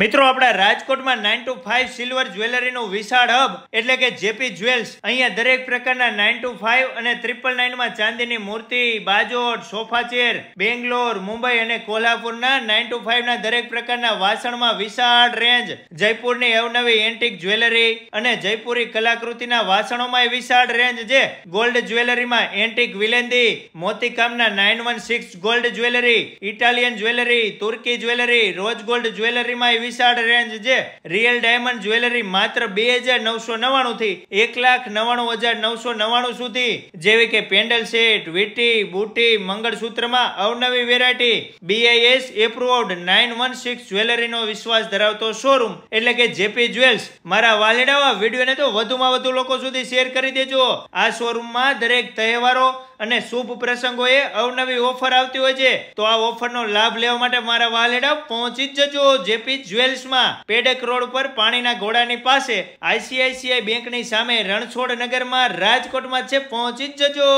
મિત્રો આપણા રાજકોટમાં નાઇન ટુ ફાઇવ સિલ્વર જ્વેલરીનું વિશાળ હબ એટલે કે જેપી જ્વેલ્સ અહીંયા દરેક પ્રકારના નાઇન ટુ ફાઇવ અને ત્રિપલ નાઇનમાં ચાંદીની મૂર્તિ બાજોટ સોફા ચેર બેંગ્લોર મુંબઈ અને કોલ્હાપુરના નાઇન ટુ ફાઇવના દરેક પ્રકારના વાસણમાં વિશાળ રેન્જ જયપુરની અવનવી એન્ટિક જ્વેલરી અને જયપુરી કલાકૃતિના વાસણોમાં વિશાળ રેન્જ છે ગોલ્ડ જ્વેલરીમાં એન્ટિક વિલેન્દી મોતીકામના nine one six gold jewellery Italian jewellery તુર્કી જ્વેલરી રોજ ગોલ્ડ જ્વેલરીમાં વિશાળ રેન્જ જે રિયલ ડાયમંડ જ્વેલરી માત્ર બે હજાર નવસો નવ્વાણું થી એક લાખ નવ્વાણું હજાર નવસો નવ્વાણું સુધી જેવી કે પેન્ડલ સેટ વીટી બુટી મંગળસૂત્રમાં અવનવી variety BIS approved nine one six જ્વેલરીનો વિશ્વાસ ધરાવતો શોરૂમ એટલે કે જેપી જ્વેલ્સ મારા વાલેડાવા વિડીયોને તો વધુમાં વધુ લોકો સુધી શેર કરી દેજો આ શોરૂમમાં દરેક તહેવારો અને શુભ પ્રસંગોએ અવનવી ઓફર આવતી હોય છે તો આ ઓફરનો લાભ લેવા માટે મારા વાલેડા પહોંચી જ જજો જેપી જ્વેલ્સમાં પેડેક રોડ પર પાણીના ઘોડાની પાસે આઈસીઆઈસીઆઈ બેંકની સામે રણછોડ નગરમાં રાજકોટમાં છે પહોંચી જ જજો